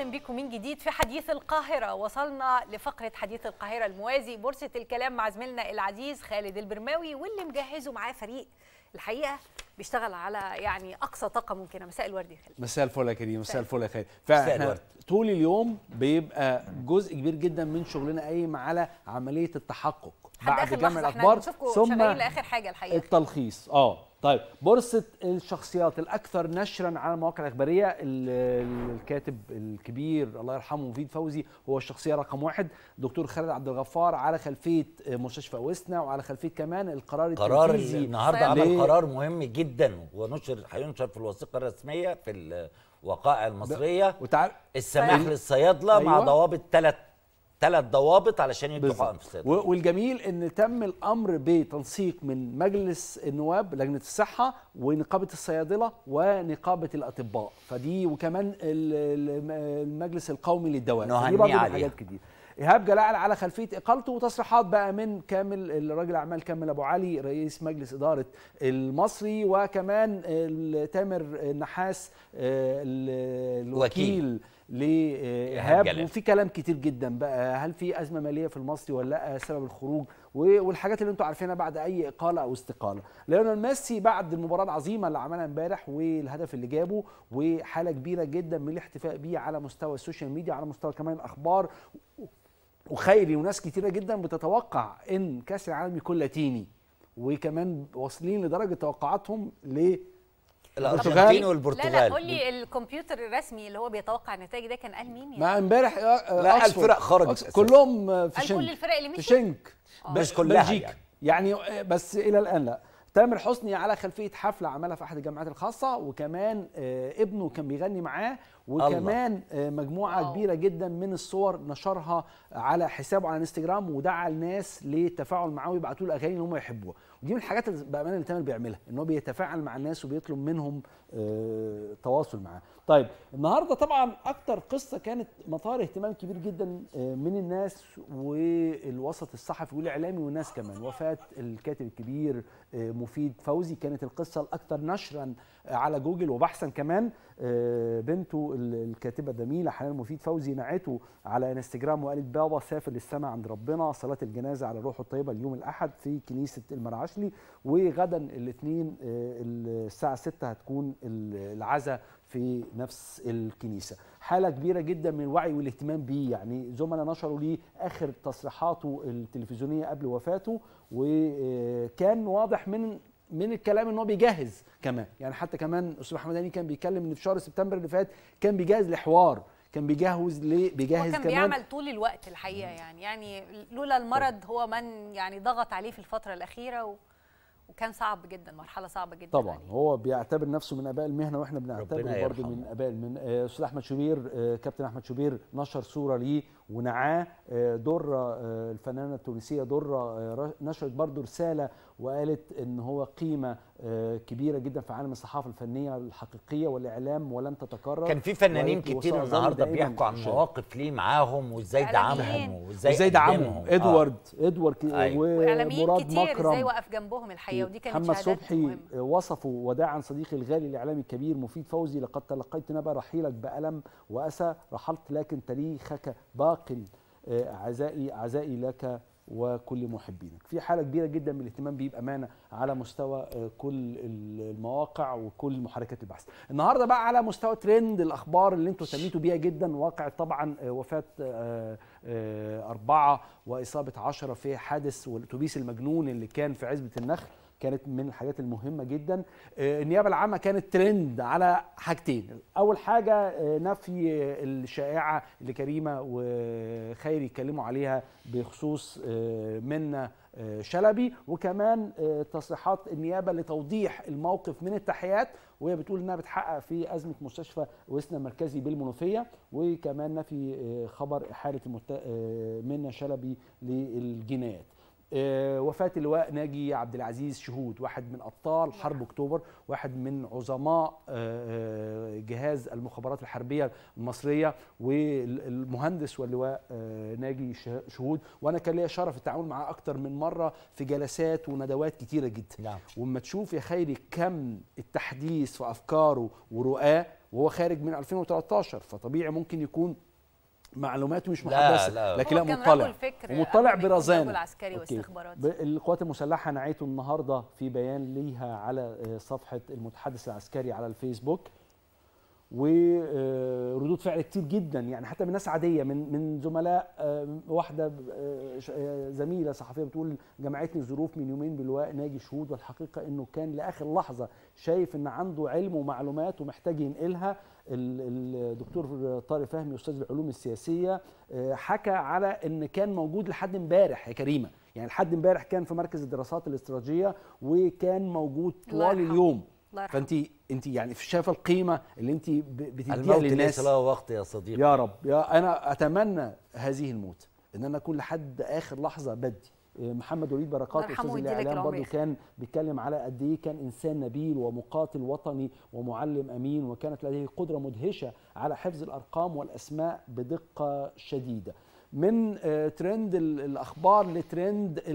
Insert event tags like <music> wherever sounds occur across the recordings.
اهلا بكم من جديد في حديث القاهره وصلنا لفقره حديث القاهره الموازي بورصه الكلام مع زميلنا العزيز خالد البرماوي واللي مجهزه معاه فريق الحقيقه بيشتغل على يعني اقصى طاقه ممكنه مساء الورد يا خالد مساء الفل يا كريم مساء الفل يا خالد فاحنا طول اليوم بيبقى جزء كبير جدا من شغلنا قايم على عمليه التحقق بعد جمع الاخبار ثم إيه لاخر حاجه الحقيقه التلخيص اه طيب بورصه الشخصيات الاكثر نشرا على المواقع الاخباريه الكاتب الكبير الله يرحمه مفيد فوزي هو الشخصيه رقم واحد دكتور خالد عبد الغفار على خلفيه مستشفى وسنا وعلى خلفيه كمان القرار قرار النهارده عمل قرار مهم جدا ونشر هينشر في الوثيقه الرسميه في الوقائع المصريه وتعال... السماح للصيادله أيوة. مع ضوابط ثلاث ثلاث ضوابط علشان يدوا حقن في والجميل ان تم الامر بتنسيق من مجلس النواب لجنه الصحه ونقابه الصيادله ونقابه الاطباء فدي وكمان المجلس القومي للدواء دي برضه حاجات كتير ايهاب جلال على خلفيه اقالته وتصريحات بقى من كامل راجل اعمال كامل ابو علي رئيس مجلس اداره المصري وكمان تامر النحاس آه، الوكيل وكيل. لإيهاب وفي كلام كتير جدا بقى هل في أزمة مالية في المصري ولا لا سبب الخروج والحاجات اللي انتوا عارفينها بعد أي إقالة أو استقالة ليونيل ميسي بعد المباراة العظيمة اللي عملها امبارح والهدف اللي جابه وحالة كبيرة جدا من الاحتفاء بيه على مستوى السوشيال ميديا على مستوى كمان الأخبار وخيري وناس كتيرة جدا بتتوقع إن كأس العالم يكون لاتيني وكمان واصلين لدرجة توقعاتهم ل الارجنتين والبرتغال لا لا قول لي الكمبيوتر الرسمي اللي هو بيتوقع النتائج ده كان قال مين يعني؟ ما امبارح آه، آه، لا الفرق خرجت كلهم آه، في شنك كل الفرق اللي مشيت في شنك بس كلها يعني. يعني بس الى الان لا تامر حسني على خلفيه حفله عملها في احد الجامعات الخاصه وكمان ابنه كان بيغني معاه وكمان الله. آه، مجموعه أوه. كبيره جدا من الصور نشرها على حسابه على انستجرام ودعا الناس للتفاعل معاه ويبعتوا له اغاني اللي هم يحبوها ودي من الحاجات اللي بامانه اللي تامر بيعملها ان هو بيتفاعل مع الناس وبيطلب منهم آه تواصل معاه طيب النهارده طبعا اكتر قصه كانت مطار اهتمام كبير جدا آه، من الناس والوسط الصحفي والاعلامي والناس كمان وفاه الكاتب الكبير آه، مفيد فوزي كانت القصه الاكثر نشرا على جوجل وبحثا كمان آه، بنته الكاتبه الجميله حنان مفيد فوزي نعته على انستجرام وقالت بابا سافر للسماء عند ربنا صلاه الجنازه على روحه الطيبه اليوم الاحد في كنيسه المرعشلي وغدا الاثنين آه، الساعه 6 هتكون العزاء في نفس الكنيسه حاله كبيره جدا من الوعي والاهتمام بيه يعني زملاء نشروا ليه اخر تصريحاته التلفزيونيه قبل وفاته وكان واضح من من الكلام ان هو بيجهز كمان يعني حتى كمان استاذ محمد هاني كان بيتكلم ان في شهر سبتمبر اللي فات كان بيجهز لحوار كان بيجهز ليه بيجهز هو كان بيعمل طول الوقت الحقيقه يعني يعني لولا المرض هو من يعني ضغط عليه في الفتره الاخيره و... وكان صعب جدا مرحله صعبه جدا طبعا عليه. هو بيعتبر نفسه من اباء المهنه واحنا بنعتبره برضه من اباء من آه، استاذ احمد شوبير آه، كابتن احمد شوبير نشر صوره ليه ونعاه آه، درة آه، الفنانة التونسية درة آه، نشرت برضو رسالة وقالت ان هو قيمة كبيرة جدا في عالم الصحافة الفنية الحقيقية والإعلام ولن تتكرر كان في فنانين كتير النهارده بيحكوا عن مواقف ليه معاهم وازاي دعمهم وازاي دعمهم ادوارد آه. ادوارد ومراد أيوه. مكرم ازاي وقف جنبهم الحقيقة ودي كانت محمد صبحي وصفوا وداعا صديقي الغالي الإعلامي الكبير مفيد فوزي لقد تلقيت نبأ رحيلك بألم وأسى رحلت لكن تاريخك باقي ينتقل آه، عزائي عزائي لك وكل محبينك في حاله كبيره جدا من الاهتمام بيه بامانه على مستوى آه، كل المواقع وكل محركات البحث النهارده بقى على مستوى ترند الاخبار اللي انتم سميتوا بيها جدا واقع طبعا آه، وفاه أربعة وإصابة عشرة في حادث والأتوبيس المجنون اللي كان في عزبة النخل كانت من الحاجات المهمه جدا آه، النيابه العامه كانت ترند على حاجتين اول حاجه آه، نفي الشائعه اللي كريمه وخيري اتكلموا عليها بخصوص آه، منا شلبي وكمان تصريحات النيابه لتوضيح الموقف من التحيات وهي بتقول انها بتحقق في ازمه مستشفى وسنا المركزي بالمنوفيه وكمان نفي خبر احاله منا شلبي للجنايات آه، وفاه اللواء ناجي عبد العزيز شهود واحد من ابطال حرب اكتوبر واحد من عظماء آه، آه، جهاز المخابرات الحربيه المصريه والمهندس واللواء ناجي شهود وانا كان ليا شرف التعامل معاه اكتر من مره في جلسات وندوات كتيره جدا نعم. وما تشوف يا خيري كم التحديث في افكاره ورؤاه وهو خارج من 2013 فطبيعي ممكن يكون معلوماتي مش محدثه لا لا. لكن لا مطلع ومطلع برزان العسكري القوات المسلحه نعيته النهارده في بيان ليها على آه، صفحه المتحدث العسكري على الفيسبوك وردود آه، فعل كتير جدا يعني حتى من ناس عاديه من من زملاء آه، واحده آه، زميله صحفيه بتقول جمعتني الظروف من يومين بلواء ناجي شهود والحقيقه انه كان لاخر لحظه شايف ان عنده علم ومعلومات ومحتاج ينقلها الدكتور طارق فهمي استاذ العلوم السياسيه حكى على ان كان موجود لحد امبارح يا كريمه يعني لحد امبارح كان في مركز الدراسات الاستراتيجيه وكان موجود طوال اليوم فانت انت يعني شايفه القيمه اللي انت بتديها الموت للناس ليس له وقت يا صديقي يا رب يا انا اتمنى هذه الموت ان انا اكون لحد اخر لحظه بدي آه، محمد وليد بركات استاذ الاعلام برضه كان بيتكلم على قد ايه كان انسان نبيل ومقاتل وطني ومعلم امين وكانت لديه قدره مدهشه على حفظ الارقام والاسماء بدقه شديده من آه، ترند الاخبار لترند آه،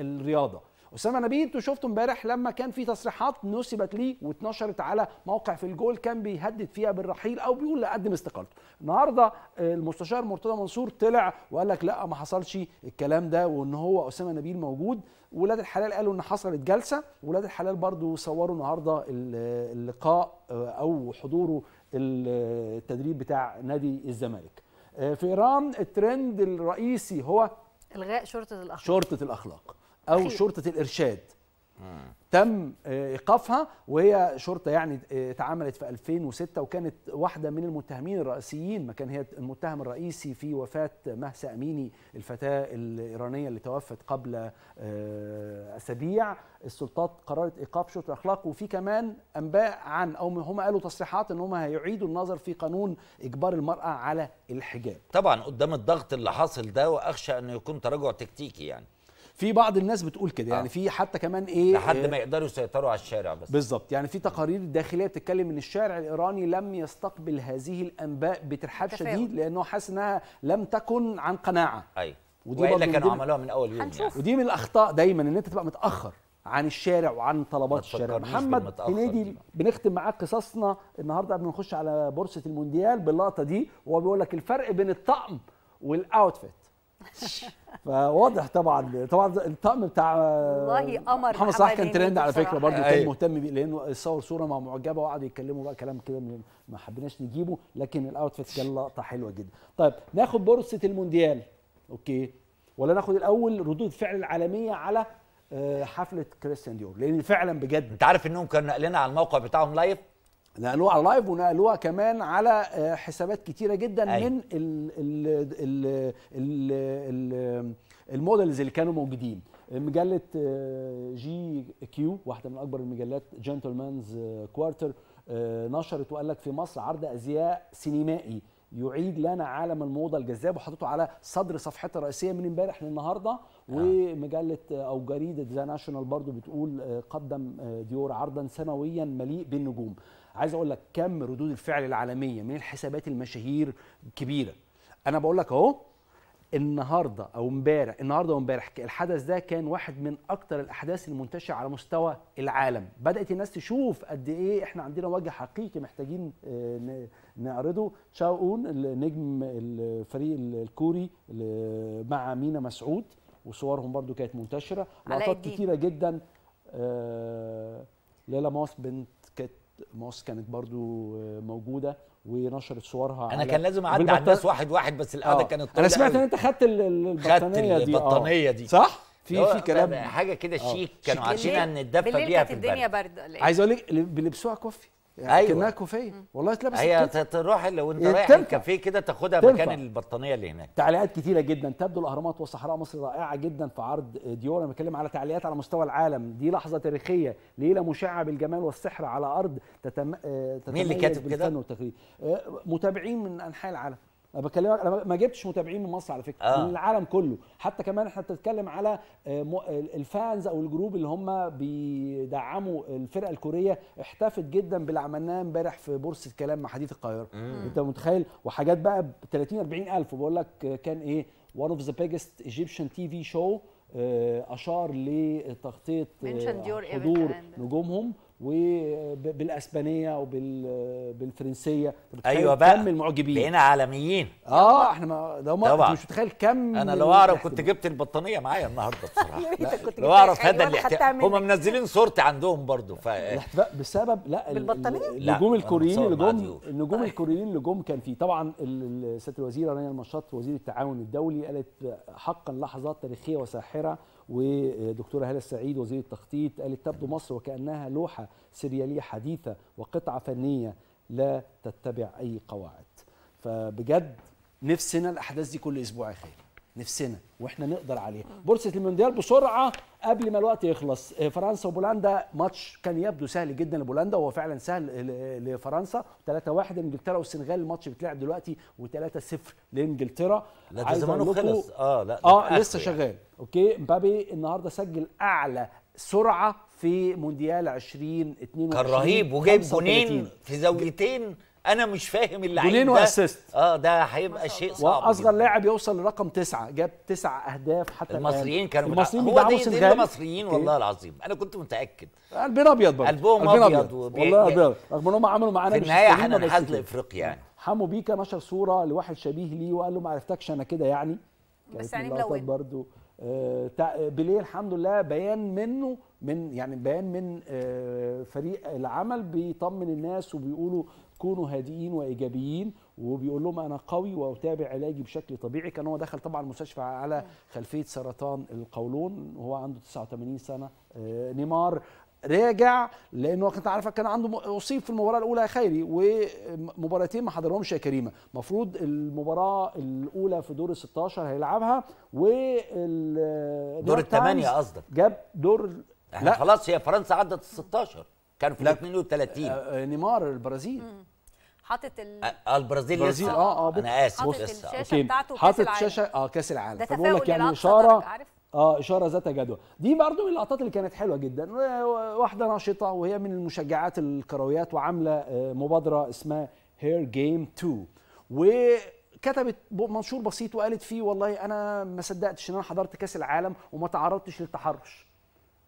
الرياضه اسامه نبيل انتوا شفتوا امبارح لما كان في تصريحات نسبت ليه واتنشرت على موقع في الجول كان بيهدد فيها بالرحيل او بيقول لا قدم استقالته النهارده المستشار مرتضى منصور طلع وقال لك لا ما حصلش الكلام ده وان هو اسامه نبيل موجود ولاد الحلال قالوا ان حصلت جلسه ولاد الحلال برضو صوروا النهارده اللقاء آه، او حضوره التدريب بتاع نادي الزمالك آه، في ايران الترند الرئيسي هو الغاء شرطه الاخلاق شرطه الاخلاق او شرطه الارشاد مم. تم آه، ايقافها وهي شرطه يعني آه، اتعملت في 2006 وكانت واحده من المتهمين الرئيسيين ما كان هي المتهم الرئيسي في وفاه مهسا اميني الفتاه الايرانيه اللي توفت قبل آه، اسابيع السلطات قررت ايقاف شرطه الاخلاق وفي كمان انباء عن او هم قالوا تصريحات ان هم هيعيدوا النظر في قانون اجبار المراه على الحجاب طبعا قدام الضغط اللي حاصل ده واخشى انه يكون تراجع تكتيكي يعني في بعض الناس بتقول كده يعني آه. في حتى كمان ايه لحد آه، ما يقدروا يسيطروا على الشارع بس بالظبط يعني في تقارير داخليه بتتكلم ان الشارع الايراني لم يستقبل هذه الانباء بترحاب شديد لانه حاسس انها لم تكن عن قناعه ايوه ودي والا كانوا عملوها من اول يوم يعني. ودي من الاخطاء دايما ان انت تبقى متاخر عن الشارع وعن طلبات الشارع محمد هنيدي بنختم معاك قصصنا النهارده قبل ما نخش على بورصه المونديال باللقطه دي وهو بيقول لك الفرق بين الطقم والاوتفيت فواضح طبعا طبعا الطقم بتاع والله قمر آه، محمد صلاح كان ترند على فكره برضه كان أيوه. مهتم بيه لانه صور صوره مع معجبه وقعدوا يتكلموا بقى كلام كده ما حبيناش نجيبه لكن الاوتفيت كان لقطه حلوه جدا طيب ناخد بورصه المونديال اوكي ولا ناخد الاول ردود فعل العالميه على آه، حفله كريستيان ديور لان فعلا بجد انت عارف انهم كانوا نقلنا على الموقع بتاعهم لايف نقلوها على لايف ونقلوها كمان على آه، حسابات كتيره جدا أي. أيوة. من المودلز اللي كانوا موجودين مجله آه، جي كيو واحده من اكبر المجلات جنتلمانز آه، كوارتر نشرت وقال لك في مصر عرض ازياء سينمائي يعيد لنا عالم الموضه الجذاب وحطيته على صدر صفحتها الرئيسيه من امبارح للنهارده آه. ومجله او جريده ذا ناشونال برضو بتقول قدم ديور عرضا سنويا مليء بالنجوم عايز اقول لك كم ردود الفعل العالميه من الحسابات المشاهير كبيره انا بقول لك اهو النهارده او امبارح النهارده وامبارح الحدث ده كان واحد من اكثر الاحداث المنتشره على مستوى العالم بدات الناس تشوف قد ايه احنا عندنا وجه حقيقي محتاجين آه، نعرضه تشاو اون النجم الفريق الكوري مع مينا مسعود وصورهم برضو كانت منتشره لقطات كتيره جدا آه، ليلى ماس بنت ماس كانت برضو آه، موجوده ونشرت صورها انا كان لازم اعدي على الناس واحد واحد بس القعده آه. كانت طويله انا سمعت ان انت خدت البطانيه دي آه. البطانيه دي, دي. صح في في كلام حاجه كده آه. شيك كانوا عارفين ان الدفه بيها في الدنيا برد عايز اقول لك بيلبسوها كوفي يعني أيوة. كانها كوفيه والله تلبس هي تروح لو انت رايح الكافيه كده تاخدها مكان البطانيه اللي هناك تعليقات كتيره جدا تبدو الاهرامات وصحراء مصر رائعه جدا في عرض ديور انا بتكلم على تعليقات على مستوى العالم دي لحظه تاريخيه ليله مشعه بالجمال والسحر على ارض تتم... تتميز آه، مين اللي كاتب كده؟ آه، متابعين من انحاء العالم انا بكلمك انا ما جبتش متابعين من مصر على فكره آه. من العالم كله حتى كمان احنا بنتكلم على آه، الفانز او الجروب اللي هم بيدعموا الفرقه الكوريه احتفت جدا باللي عملناه امبارح في بورصه كلام مع حديث القاهره انت متخيل وحاجات بقى ب 30 40 الف بقول لك كان ايه one of the biggest Egyptian TV show آه، اشار لتغطيه آه، حضور نجومهم وبالاسبانيه وبالفرنسيه ايوه بقى كم المعجبين بقينا عالميين اه احنا لو ده ما انت مش متخيل كم انا لو اعرف كنت جبت البطانيه معايا النهارده بصراحه <laughs> لو اعرف هذا الاحتفال هم منزلين صورتي عندهم برضو ف بسبب لا بالبطانيه النجوم طيب. الكوريين اللي جم النجوم الكوريين اللي جم كان في طبعا سياده الوزيره رانيا المشاط وزير التعاون الدولي قالت حقا لحظات تاريخيه وساحره ودكتوره هاله السعيد وزير التخطيط قالت تبدو مصر وكانها لوحه سريالية حديثة وقطعة فنية لا تتبع أي قواعد فبجد نفسنا الأحداث دي كل أسبوع يا خير نفسنا واحنا نقدر عليها بورصه المونديال بسرعه قبل ما الوقت يخلص آه، فرنسا وبولندا ماتش كان يبدو سهل جدا لبولندا وهو فعلا سهل لفرنسا 3-1 انجلترا والسنغال الماتش بيتلعب دلوقتي و3-0 لانجلترا لا ده زمانه خلص اه لا اه لسه يعني. شغال اوكي مبابي النهارده سجل اعلى سرعه في مونديال 2022 كان رهيب وجايب جونين في زاويتين انا مش فاهم اللعيب جونين واسيست اه ده هيبقى شيء صعب واصغر لاعب يوصل لرقم تسعة جاب تسع اهداف حتى المصريين كانوا المصريين هو ده المصريين والله العظيم انا كنت متاكد قلبنا ابيض برضه قلبهم ابيض والله يعني ابيض رغم ان هم عملوا معانا في النهايه هننحاز لافريقيا يعني حمو بيكا نشر صوره لواحد شبيه ليه وقال له ما عرفتكش انا كده يعني بس يعني ملون برضه آه بليه الحمد لله بيان منه من يعني بيان من آه، فريق العمل بيطمن الناس وبيقولوا كونوا هادئين وايجابيين وبيقول لهم انا قوي واتابع علاجي بشكل طبيعي كان هو دخل طبعا المستشفى على خلفيه سرطان القولون وهو عنده 89 سنه آه، نيمار راجع لانه كنت عارفك كان عنده اصيب في المباراه الاولى يا خيري ومباراتين ما حضرهمش يا كريمه المفروض المباراه الاولى في دور ال 16 هيلعبها و آه، دور الثمانيه قصدك جاب دور احنا لا. خلاص هي فرنسا عدت ال 16 كان في 32 آه،, آه نيمار البرازيل حاطط ال... آه البرازيل آه، البرازيل لسه اه اه انا اسف حاطط الشاشه بتاعته حاطط الشاشه اه كاس العالم فبقول لك يعني اشاره اه اشاره ذات جدوى دي برضو من اللقطات اللي كانت حلوه جدا واحده ناشطه وهي من المشجعات الكرويات وعامله آه، مبادره اسمها هير جيم 2 وكتبت منشور بسيط وقالت فيه والله انا ما صدقتش ان انا حضرت كاس العالم وما تعرضتش للتحرش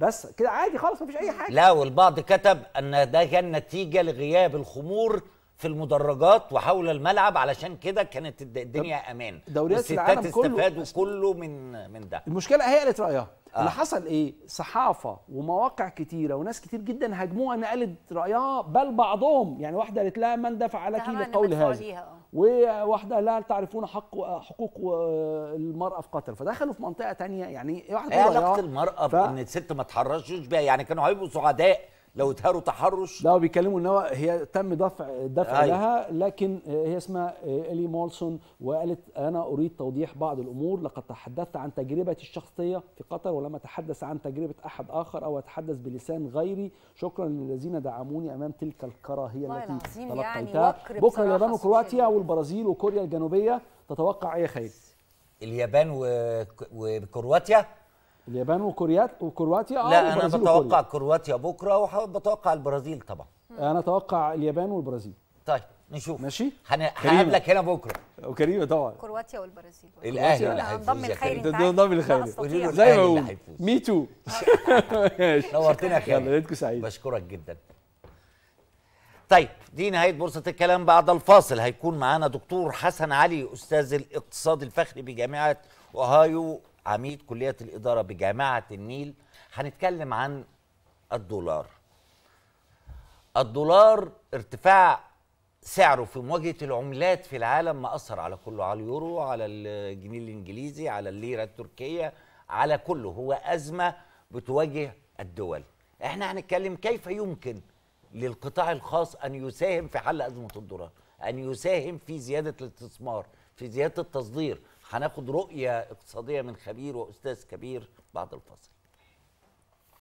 بس كده عادي خالص مفيش اي حاجه لا والبعض كتب ان ده كان نتيجه لغياب الخمور في المدرجات وحول الملعب علشان كده كانت الدنيا امان دوريات العالم كله استفادوا كله من من ده المشكله هي قالت رايها آه. اللي حصل ايه صحافه ومواقع كتيره وناس كتير جدا هاجموها ان قالت رايها بل بعضهم يعني واحده قالت لها من دفع لك لقول هذا وواحده لا تعرفون حق حقوق المراه في قطر فدخلوا في منطقه تانية يعني ايه علاقه المراه بان الست ما تحرشوش بيها يعني كانوا هيبقوا سعداء لو اتهروا تحرش لا بيكلموا ان هي تم دفع الدفع آه. أيوه. لها لكن هي اسمها الي مولسون وقالت انا اريد توضيح بعض الامور لقد تحدثت عن تجربتي الشخصيه في قطر ولم اتحدث عن تجربه احد اخر او اتحدث بلسان غيري شكرا للذين دعموني امام تلك الكراهيه التي تلقيتها يعني بكره اليابان وكرواتيا والبرازيل وكوريا الجنوبيه تتوقع اي خير اليابان وكرواتيا اليابان وكوريات وكرواتيا آه، لا انا بتوقع كرواتيا بكره وبتوقع البرازيل طبعا انا اتوقع اليابان والبرازيل طيب نشوف ماشي هقابلك هنا بكره وكريمه طبعا كرواتيا والبرازيل الاهلي اللي هينضم الخيري انت هنضم الخير زي ما بقول مي تو نورتنا يا خالد يلا ليلتكم سعيد بشكرك جدا طيب دي نهاية بورصة الكلام بعد الفاصل هيكون معانا دكتور حسن علي أستاذ الاقتصاد الفخري بجامعة أوهايو عميد كليه الاداره بجامعه النيل هنتكلم عن الدولار الدولار ارتفاع سعره في مواجهه العملات في العالم ما اثر على كله على اليورو على الجنيه الانجليزي على الليره التركيه على كله هو ازمه بتواجه الدول احنا هنتكلم كيف يمكن للقطاع الخاص ان يساهم في حل ازمه الدولار ان يساهم في زياده الاستثمار في زياده التصدير هناخد رؤيه اقتصاديه من خبير واستاذ كبير بعد الفاصل